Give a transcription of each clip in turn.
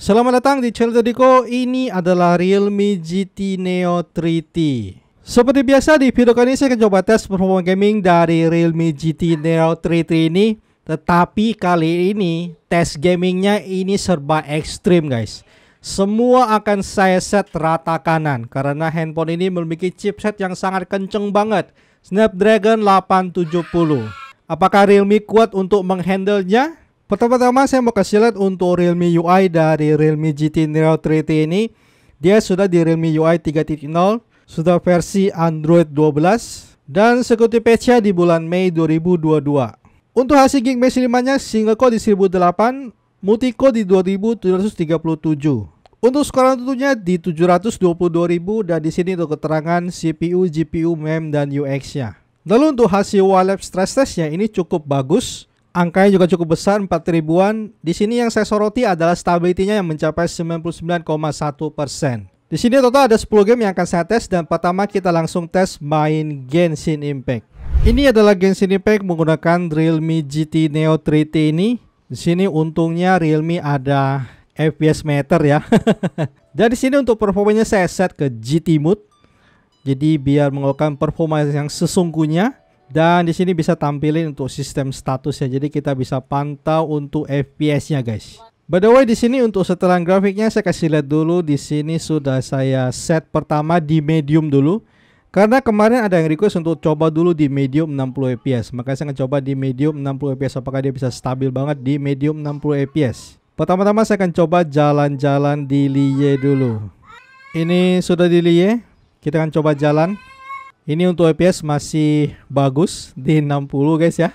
Selamat datang di channel Dediko, ini adalah Realme GT Neo 3T Seperti biasa di video kali ini saya akan coba tes performa gaming dari Realme GT Neo 3T ini Tetapi kali ini tes gamingnya ini serba ekstrim guys Semua akan saya set rata kanan Karena handphone ini memiliki chipset yang sangat kenceng banget Snapdragon 870 Apakah Realme kuat untuk menghandlenya? Pertama-tama saya mau kasih lihat untuk Realme UI dari Realme GT Neo 3T ini. Dia sudah di Realme UI 3.0, sudah versi Android 12 dan sekutu patchnya di bulan Mei 2022. Untuk hasil Geekbench 5-nya single core di 1008, multi core di 2737. Untuk skor tentunya di 722.000 dan di sini untuk keterangan CPU, GPU, MEM dan UX-nya. Lalu untuk hasil wallet stress test-nya ini cukup bagus. Angkanya juga cukup besar 4 ribuan. Di sini yang saya soroti adalah stability yang mencapai 99,1%. Di sini total ada 10 game yang akan saya tes dan pertama kita langsung tes main Genshin Impact. Ini adalah Genshin Impact menggunakan Realme GT Neo 3T ini. Di sini untungnya Realme ada FPS meter ya. dan di sini untuk performanya saya set ke GT mode. Jadi biar mengeluarkan performa yang sesungguhnya dan di sini bisa tampilin untuk sistem statusnya. Jadi kita bisa pantau untuk FPS-nya, guys. By the way, di sini untuk setelan grafiknya saya kasih lihat dulu. Di sini sudah saya set pertama di medium dulu. Karena kemarin ada yang request untuk coba dulu di medium 60 fps. Makanya saya akan coba di medium 60 fps apakah dia bisa stabil banget di medium 60 fps. Pertama-tama saya akan coba jalan-jalan di Liye dulu. Ini sudah di Liye. Kita akan coba jalan. Ini untuk FPS e masih bagus di 60 guys ya.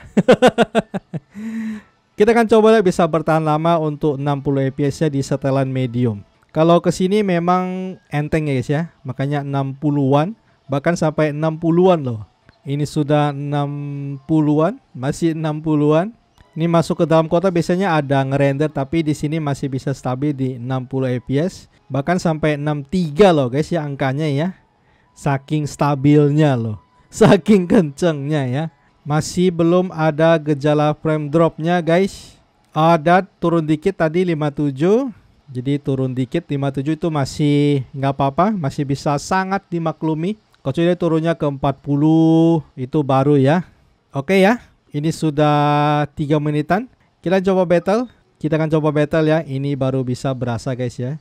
Kita akan coba bisa bertahan lama untuk 60 FPS-nya e di setelan medium. Kalau ke sini memang enteng ya guys ya. Makanya 60-an bahkan sampai 60-an loh. Ini sudah 60-an, masih 60-an. Ini masuk ke dalam kota biasanya ada ngerender tapi di sini masih bisa stabil di 60 FPS e bahkan sampai 63 loh guys ya angkanya ya. Saking stabilnya loh, saking kencengnya ya. Masih belum ada gejala frame dropnya guys. Ada turun dikit tadi 57. Jadi turun dikit 57 itu masih nggak apa-apa, masih bisa sangat dimaklumi. Kecuali turunnya ke 40 itu baru ya. Oke ya, ini sudah 3 menitan. Kita coba battle. Kita akan coba battle ya. Ini baru bisa berasa guys ya.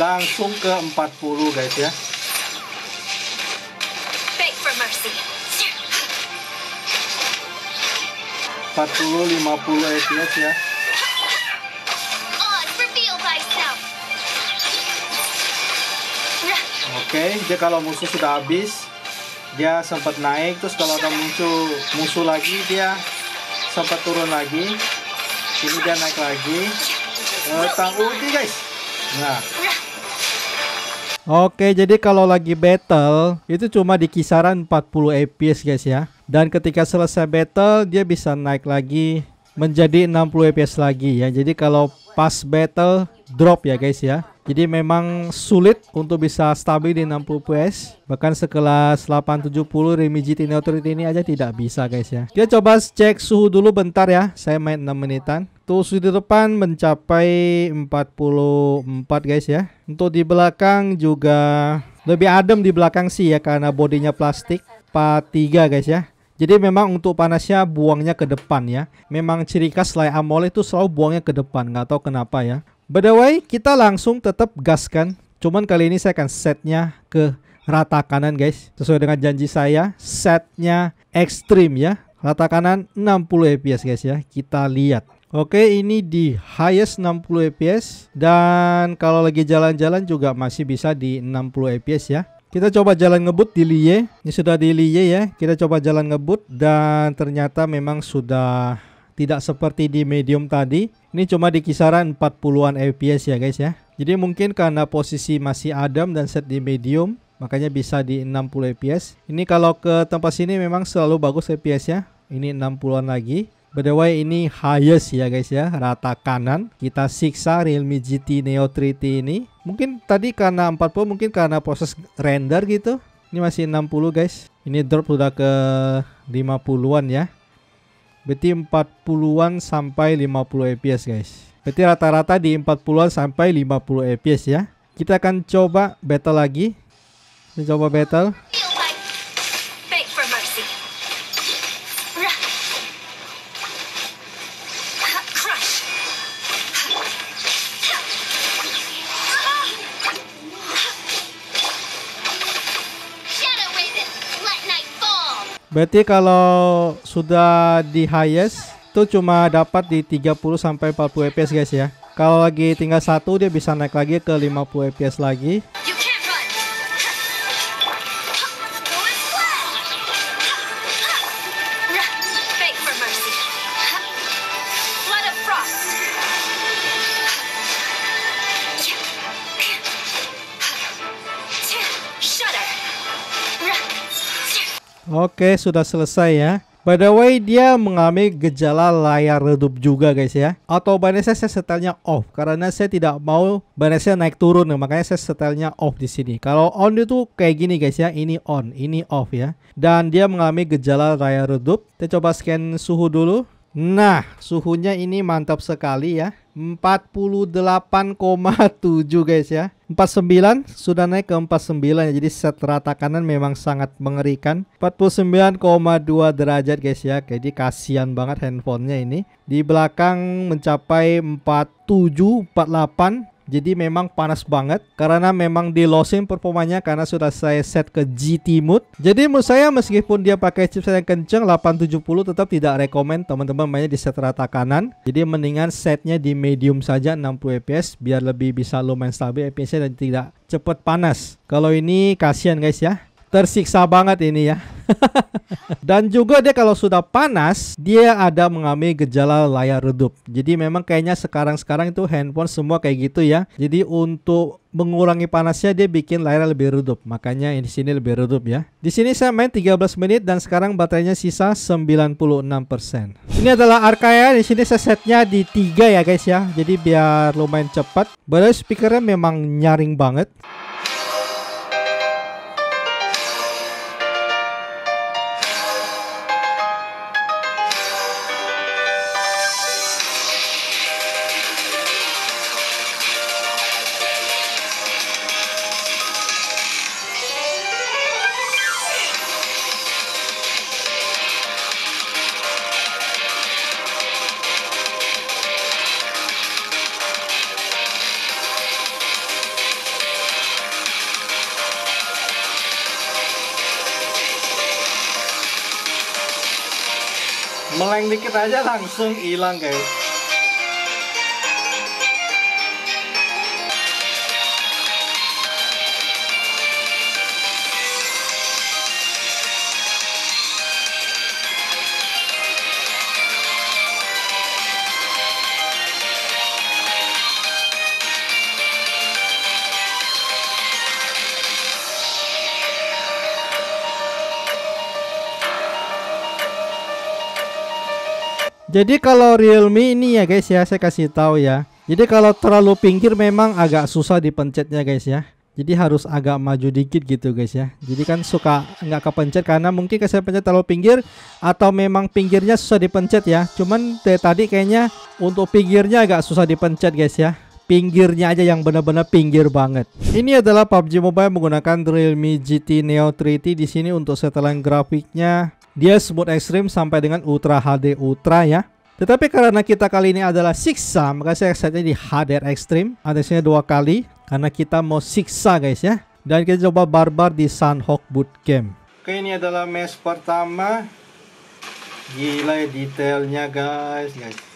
langsung ke 40 guys ya empat puluh lima puluh fps eh, ya Oke, okay, dia kalau musuh sudah habis, dia sempat naik. Terus kalau ada muncul musuh lagi, dia sempat turun lagi. Ini dia naik lagi. Uh, tang guys. Nah, Oke, jadi kalau lagi battle itu cuma di kisaran 40 FPS guys ya. Dan ketika selesai battle dia bisa naik lagi menjadi 60 fps lagi ya. Jadi kalau pas battle drop ya guys ya. Jadi memang sulit untuk bisa stabil di 60 fps. Bahkan sekelas 870 Remy GT Authority ini aja tidak bisa guys ya. Kita coba cek suhu dulu bentar ya. Saya main 6 menitan. Tuh suhu di depan mencapai 44 guys ya. Untuk di belakang juga lebih adem di belakang sih ya karena bodinya plastik. 43 guys ya. Jadi memang untuk panasnya buangnya ke depan ya. Memang ciri khas selai AMOLED itu selalu buangnya ke depan, nggak tahu kenapa ya. By the way, kita langsung tetap gaskan. Cuman kali ini saya akan setnya ke rata kanan guys. Sesuai dengan janji saya, setnya ekstrim ya. Rata kanan 60 fps guys ya. Kita lihat. Oke, ini di highest 60 fps dan kalau lagi jalan-jalan juga masih bisa di 60 fps ya. Kita coba jalan ngebut di Liye. Ini sudah di Liye ya. Kita coba jalan ngebut dan ternyata memang sudah tidak seperti di medium tadi. Ini cuma di kisaran 40-an FPS ya guys ya. Jadi mungkin karena posisi masih adam dan set di medium, makanya bisa di 60 fps ini kalau ke tempat sini memang selalu bagus fps ya ini 60an lagi By the way ini highest ya guys ya rata kanan kita siksa Realme GT Neo 3T ini mungkin tadi karena 40 mungkin karena proses render gitu ini masih 60 guys ini drop sudah ke 50-an ya berarti 40-an sampai 50 fps guys berarti rata-rata di 40-an sampai 50 fps ya kita akan coba battle lagi kita coba battle Berarti kalau sudah di highest itu cuma dapat di 30 sampai 40 fps guys ya. Kalau lagi tinggal satu dia bisa naik lagi ke 50 fps lagi. Oke, sudah selesai ya. By the way, dia mengalami gejala layar redup juga guys ya. Atau banesnya saya setelnya off karena saya tidak mau banesnya naik turun, ya. makanya saya setelnya off di sini. Kalau on itu kayak gini guys ya, ini on, ini off ya. Dan dia mengalami gejala layar redup. Kita coba scan suhu dulu. Nah, suhunya ini mantap sekali ya. 48,7 guys ya. 49 sudah naik ke 49 ya. Jadi set rata kanan memang sangat mengerikan. 49,2 derajat guys ya. Jadi kasihan banget handphonenya ini. Di belakang mencapai 47, 48 jadi memang panas banget karena memang di losing performanya karena sudah saya set ke GT mode. Jadi menurut saya meskipun dia pakai chipset yang kenceng 870 tetap tidak rekomend teman-teman mainnya di set rata kanan. Jadi mendingan setnya di medium saja 60 fps biar lebih bisa lumayan stabil fps dan tidak cepat panas. Kalau ini kasihan guys ya tersiksa banget ini ya. Dan juga dia kalau sudah panas, dia ada mengalami gejala layar redup. Jadi memang kayaknya sekarang-sekarang itu handphone semua kayak gitu ya. Jadi untuk mengurangi panasnya dia bikin layar lebih redup. Makanya di sini lebih redup ya. Di sini saya main 13 menit dan sekarang baterainya sisa 96%. Ini adalah Arkaya. Di sini saya setnya di 3 ya guys ya. Jadi biar lumayan cepat. Baru speakernya memang nyaring banget. meleng dikit aja langsung hilang guys Jadi kalau Realme ini ya guys ya, saya kasih tahu ya. Jadi kalau terlalu pinggir memang agak susah dipencetnya guys ya. Jadi harus agak maju dikit gitu guys ya. Jadi kan suka nggak kepencet karena mungkin saya pencet terlalu pinggir atau memang pinggirnya susah dipencet ya. Cuman dari tadi kayaknya untuk pinggirnya agak susah dipencet guys ya. Pinggirnya aja yang benar-benar pinggir banget. Ini adalah PUBG Mobile menggunakan Realme GT Neo 3T di sini untuk setelan grafiknya dia sebut ekstrim sampai dengan Ultra HD Ultra ya. Tetapi karena kita kali ini adalah siksa, maka saya setnya di HDR Extreme. Atasnya dua kali, karena kita mau siksa guys ya. Dan kita coba barbar di Sunhawk Bootcamp. Oke, ini adalah match pertama. Gila ya detailnya guys, guys.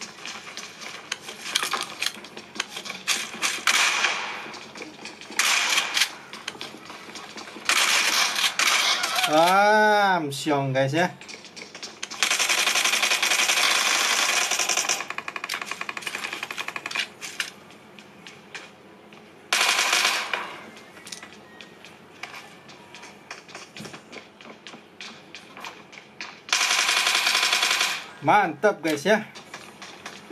Bam, siong guys ya. Mantap guys ya.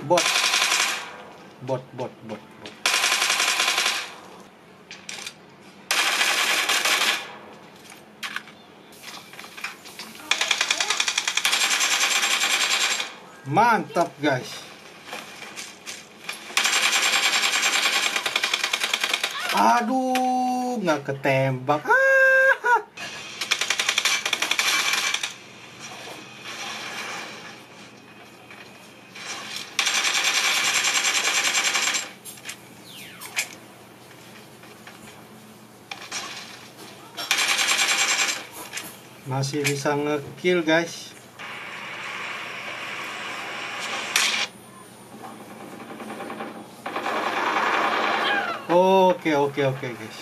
Bot. Bot bot bot bot. mantap guys aduh nggak ketembak ah, ah. masih bisa ngekill guys Oke, oke, oke, guys.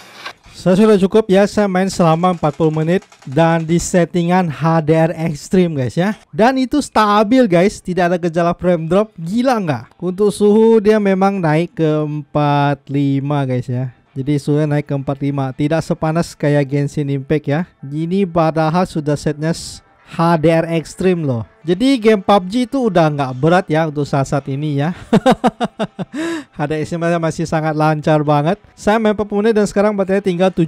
Saya sudah cukup ya, saya main selama 40 menit dan di settingan HDR Extreme guys ya. Dan itu stabil guys, tidak ada gejala frame drop, gila nggak? Untuk suhu dia memang naik ke 45 guys ya. Jadi suhu naik ke 45, tidak sepanas kayak Genshin Impact ya. Ini padahal sudah setnya HDR Extreme loh. Jadi game PUBG itu udah nggak berat ya untuk saat-saat ini ya. HDR-nya masih sangat lancar banget. Saya main 40 dan sekarang baterai tinggal 78%.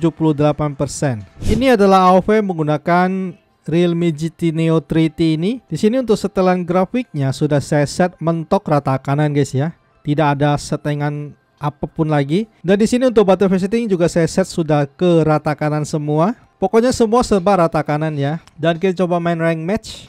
Ini adalah AOV menggunakan Realme GT Neo 3T ini. Di sini untuk setelan grafiknya sudah saya set mentok rata kanan guys ya. Tidak ada settingan apapun lagi. Dan di sini untuk battlefield setting juga saya set sudah ke rata kanan semua. Pokoknya semua serba rata kanan ya. Dan kita coba main rank match.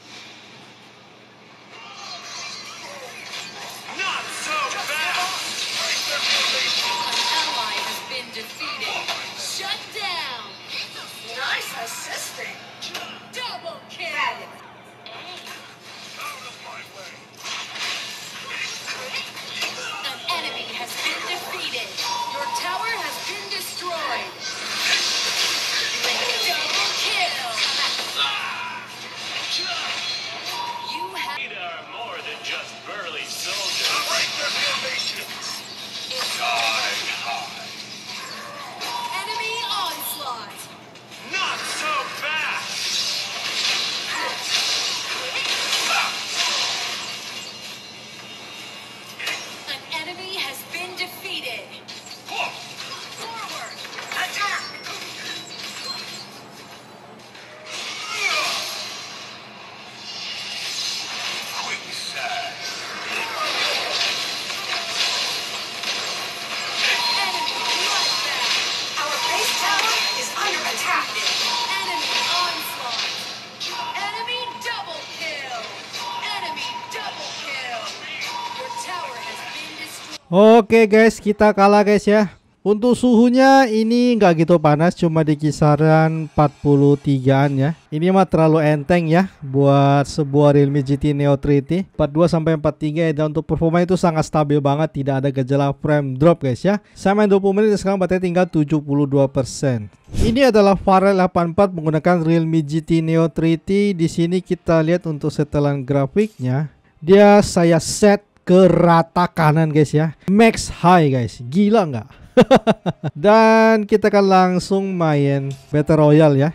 Oke guys, kita kalah guys ya. Untuk suhunya ini nggak gitu panas, cuma di kisaran 43-an ya. Ini mah terlalu enteng ya buat sebuah Realme GT Neo 3T. 42 sampai 43 ya, dan untuk performa itu sangat stabil banget, tidak ada gejala frame drop guys ya. Saya main 20 menit sekarang baterai tinggal 72%. Ini adalah Farel 84 menggunakan Realme GT Neo 3T. Di sini kita lihat untuk setelan grafiknya. Dia saya set ke kanan guys ya. Max high guys. Gila nggak? Dan kita akan langsung main Battle Royale ya.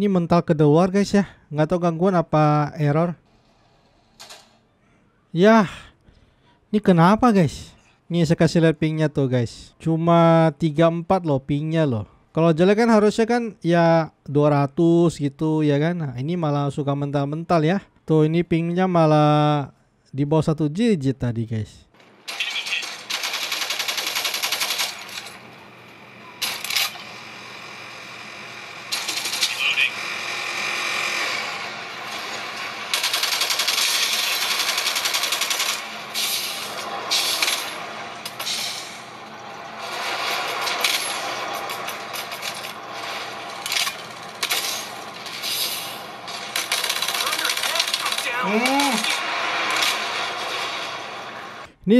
Ini mental ke the guys ya. Nggak tahu gangguan apa error. Ya, Ini kenapa guys? Ini saya kasih lihat pingnya tuh guys. Cuma 34 loh pingnya loh. Kalau jelek kan harusnya kan ya 200 gitu ya kan. Nah, ini malah suka mental-mental ya. Tuh ini pingnya malah di bawah satu digit tadi guys.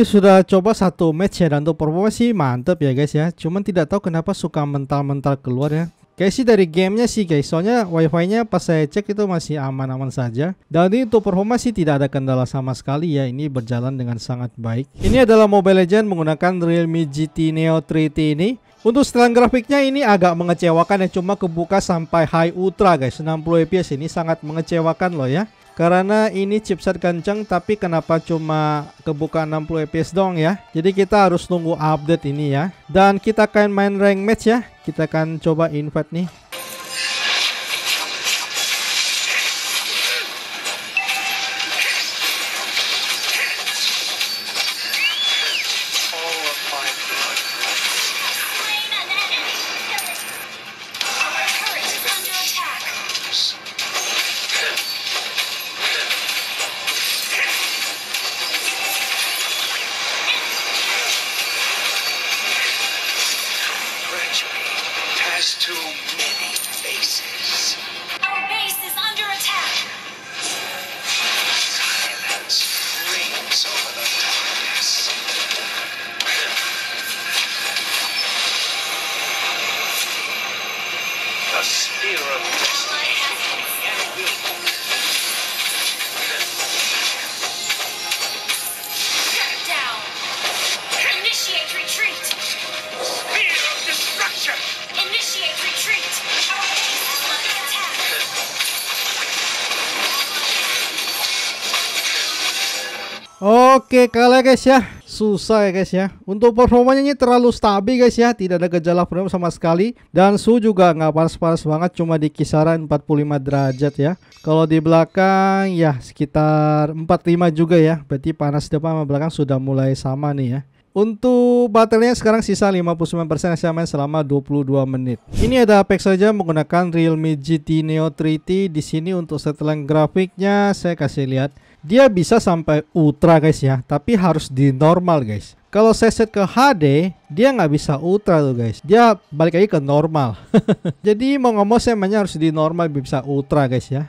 Ini sudah coba satu match ya dan untuk performa sih mantep ya guys ya. Cuman tidak tahu kenapa suka mental-mental keluar ya. Kayak sih dari gamenya sih guys, soalnya wifi-nya pas saya cek itu masih aman-aman saja. Dan ini untuk performa sih tidak ada kendala sama sekali ya, ini berjalan dengan sangat baik. Ini adalah Mobile Legend menggunakan Realme GT Neo 3T ini. Untuk setelan grafiknya ini agak mengecewakan ya, cuma kebuka sampai high ultra guys, 60 fps ini sangat mengecewakan loh ya karena ini chipset kenceng tapi kenapa cuma kebuka 60 fps dong ya jadi kita harus nunggu update ini ya dan kita akan main rank match ya kita akan coba invite nih Oke kalah ya, guys ya Susah ya guys ya Untuk performanya ini terlalu stabil guys ya Tidak ada gejala problem sama sekali Dan su juga nggak panas-panas banget Cuma di kisaran 45 derajat ya Kalau di belakang ya sekitar 45 juga ya Berarti panas depan sama belakang sudah mulai sama nih ya untuk baterainya sekarang sisa 59% saya main selama 22 menit. Ini ada Apex saja menggunakan Realme GT Neo 3T di sini untuk setelan grafiknya saya kasih lihat dia bisa sampai ultra guys ya tapi harus di normal guys kalau saya set ke HD dia nggak bisa ultra tuh guys dia balik lagi ke normal jadi mau ngomong semuanya saya harus di normal bisa ultra guys ya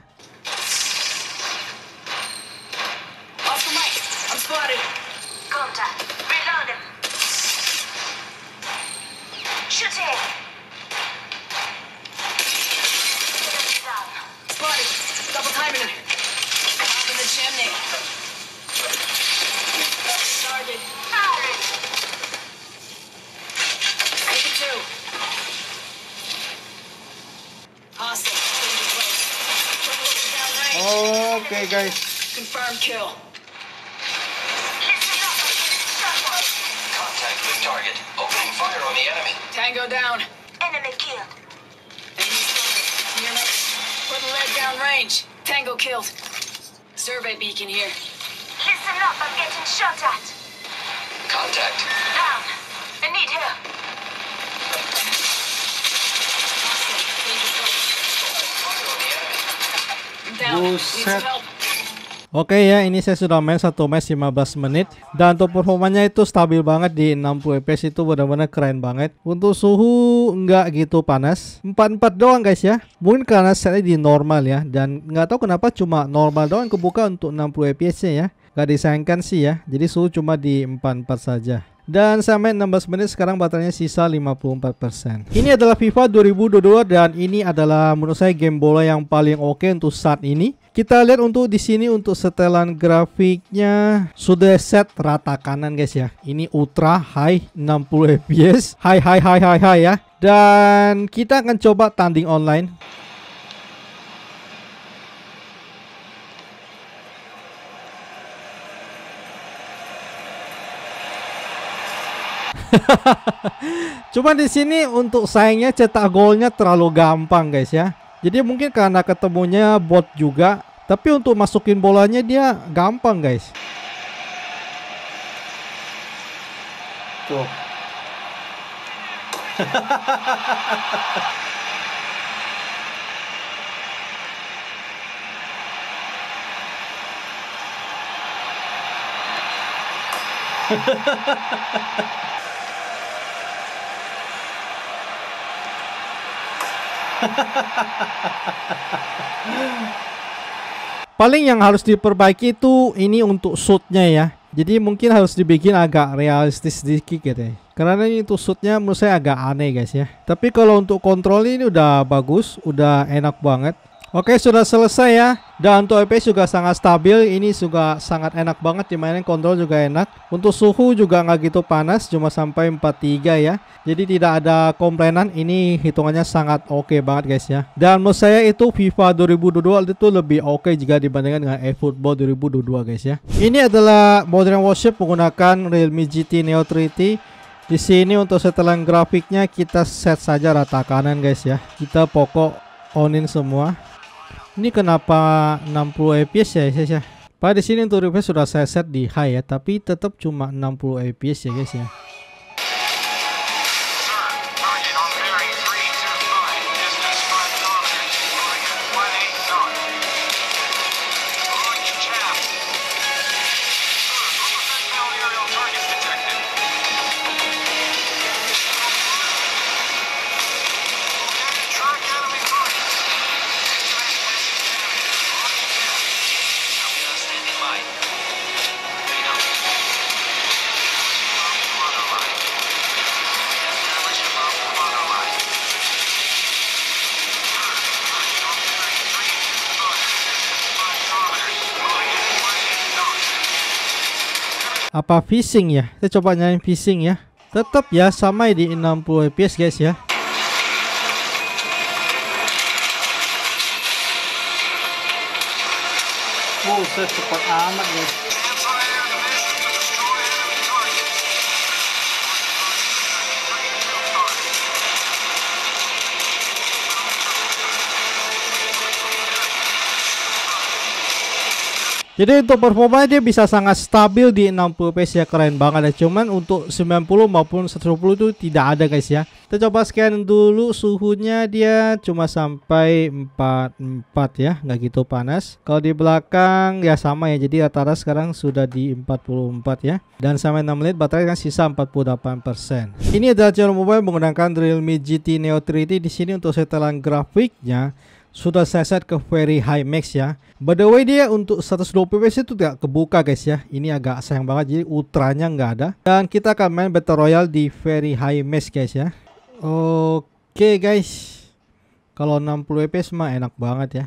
hey guys. Confirm kill. Contact with target. Opening fire on the enemy. Tango down. Enemy kill. Enemy Putting lead down range. Tango killed. Survey beacon here. Listen up, I'm getting shot at. Contact. Down. I need help. Down. help. Oke ya, ini saya sudah main satu match 15 menit dan untuk performanya itu stabil banget di 60 fps itu benar-benar keren banget. Untuk suhu nggak gitu panas, 44 doang guys ya. Mungkin karena saya di normal ya dan nggak tahu kenapa cuma normal doang kebuka untuk 60 fps ya. Gak disayangkan sih ya, jadi suhu cuma di 44 saja. Dan sampai 16 menit sekarang baterainya sisa 54% Ini adalah FIFA 2022 dan ini adalah menurut saya game bola yang paling oke okay untuk saat ini Kita lihat untuk di sini untuk setelan grafiknya sudah set rata kanan guys ya Ini ultra high 60 fps High high high high high ya Dan kita akan coba tanding online Cuma di sini untuk sayangnya cetak golnya terlalu gampang guys ya. Jadi mungkin karena ketemunya bot juga, tapi untuk masukin bolanya dia gampang guys. Tuh. Paling yang harus diperbaiki itu ini untuk shootnya ya. Jadi mungkin harus dibikin agak realistis sedikit gitu ya. Karena ini tuh shootnya menurut saya agak aneh guys ya. Tapi kalau untuk kontrol ini udah bagus, udah enak banget. Oke sudah selesai ya. Dan untuk FPS juga sangat stabil, ini juga sangat enak banget dimainin kontrol juga enak. Untuk suhu juga nggak gitu panas, cuma sampai 43 ya. Jadi tidak ada komplainan, ini hitungannya sangat oke okay banget guys ya. Dan menurut saya itu FIFA 2022 itu lebih oke okay jika dibandingkan dengan eFootball 2022 guys ya. Ini adalah Modern worship menggunakan Realme GT Neo 3T. Di sini untuk setelan grafiknya kita set saja rata kanan guys ya. Kita pokok onin semua ini kenapa 60 fps ya guys ya? Pada sini untuk refresh sudah saya set di high ya, tapi tetap cuma 60 fps ya guys ya. apa fishing ya kita coba nyanyi fishing ya tetap ya sama di 60 fps guys ya Oh, saya cepat amat guys Jadi untuk performa dia bisa sangat stabil di 60 ps ya keren banget ya. Cuman untuk 90 maupun 120 itu tidak ada guys ya. Kita coba scan dulu suhunya dia cuma sampai 44 ya, nggak gitu panas. Kalau di belakang ya sama ya. Jadi rata-rata sekarang sudah di 44 ya. Dan sampai 6 menit baterai kan sisa 48%. Ini adalah channel mobile menggunakan Realme GT Neo 3D di sini untuk setelan grafiknya sudah saya set ke very high max ya by the way dia untuk 120 fps itu tidak kebuka guys ya ini agak sayang banget jadi ultranya nggak ada dan kita akan main battle royale di very high max guys ya oke okay, guys kalau 60 FPS mah enak banget ya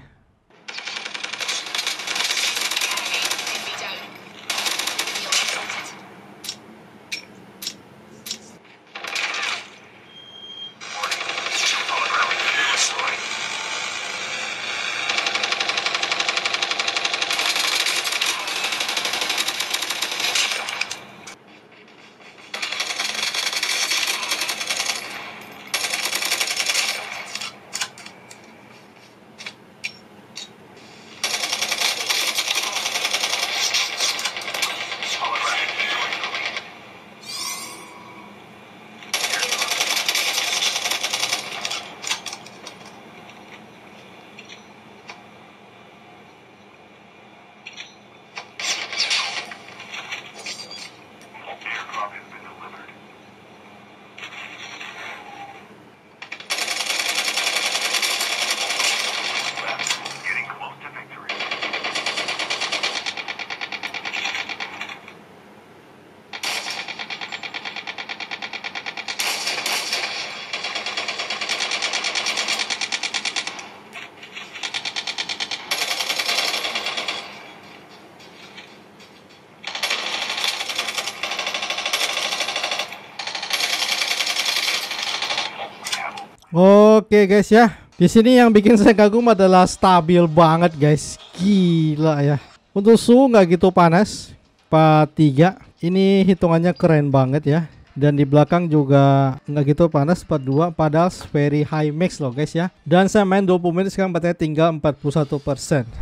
Oke guys ya. Di sini yang bikin saya kagum adalah stabil banget guys. Gila ya. Untuk suhu nggak gitu panas. 43. Ini hitungannya keren banget ya. Dan di belakang juga nggak gitu panas 42 padahal very high max loh guys ya. Dan saya main 20 menit sekarang baterai tinggal 41%.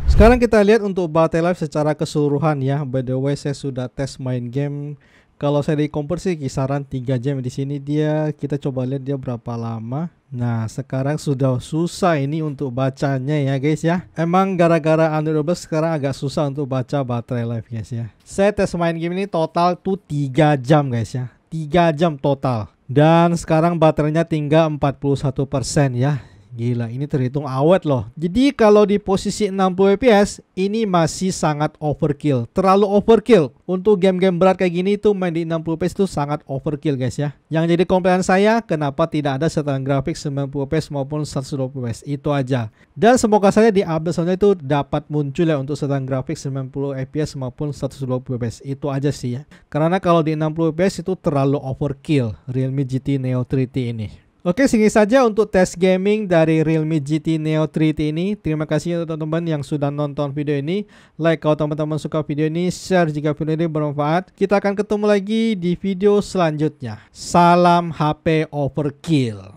Sekarang kita lihat untuk battery life secara keseluruhan ya. By the way saya sudah tes main game kalau saya di kompor sih kisaran 3 jam di sini dia kita coba lihat dia berapa lama. Nah sekarang sudah susah ini untuk bacanya ya guys ya Emang gara-gara Android 12 sekarang agak susah untuk baca baterai life guys ya Saya tes main game ini total tuh 3 jam guys ya 3 jam total Dan sekarang baterainya tinggal 41% ya Gila, ini terhitung awet loh. Jadi kalau di posisi 60 fps, ini masih sangat overkill. Terlalu overkill. Untuk game-game berat kayak gini itu main di 60 fps itu sangat overkill guys ya. Yang jadi komplain saya, kenapa tidak ada setelan grafik 90 fps maupun 120 fps. Itu aja. Dan semoga saja di update selanjutnya itu dapat muncul ya untuk setelan grafik 90 fps maupun 120 fps. Itu aja sih ya. Karena kalau di 60 fps itu terlalu overkill Realme GT Neo 3T ini. Oke, sini saja untuk tes gaming dari Realme GT Neo 3T ini. Terima kasih untuk teman-teman yang sudah nonton video ini. Like kalau teman-teman suka video ini, share jika video ini bermanfaat. Kita akan ketemu lagi di video selanjutnya. Salam HP Overkill.